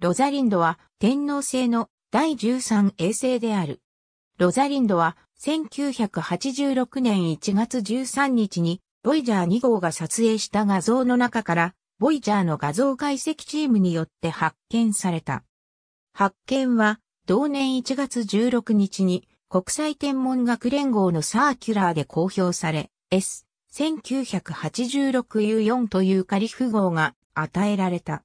ロザリンドは天皇制の第13衛星である。ロザリンドは1986年1月13日にボイジャー2号が撮影した画像の中からボイジャーの画像解析チームによって発見された。発見は同年1月16日に国際天文学連合のサーキュラーで公表され、S1986U4 というカリフ号が与えられた。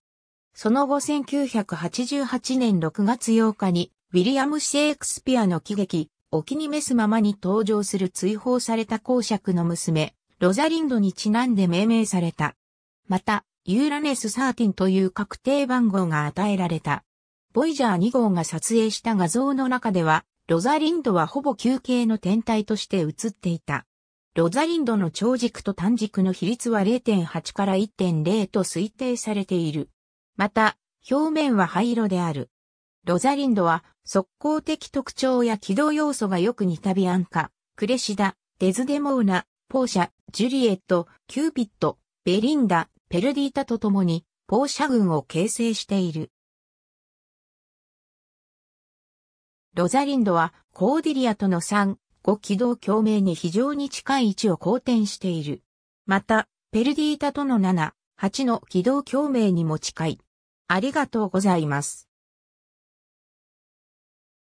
その後1988年6月8日に、ウィリアム・シェイクスピアの喜劇、お気に召すままに登場する追放された公爵の娘、ロザリンドにちなんで命名された。また、ユーラネス13という確定番号が与えられた。ボイジャー2号が撮影した画像の中では、ロザリンドはほぼ球形の天体として映っていた。ロザリンドの長軸と短軸の比率は0.8から1.0と推定されている。また、表面は灰色である。ロザリンドは、速攻的特徴や軌道要素がよく似たビアンカ、クレシダ、デズデモーナ、ポーシャ、ジュリエット、キューピット、ベリンダ、ペルディータと共に、ポーシャ群を形成している。ロザリンドは、コーディリアとの3、5軌道共鳴に非常に近い位置を好転している。また、ペルディータとの7、8の軌道共鳴に持ちい。ありがとうございます。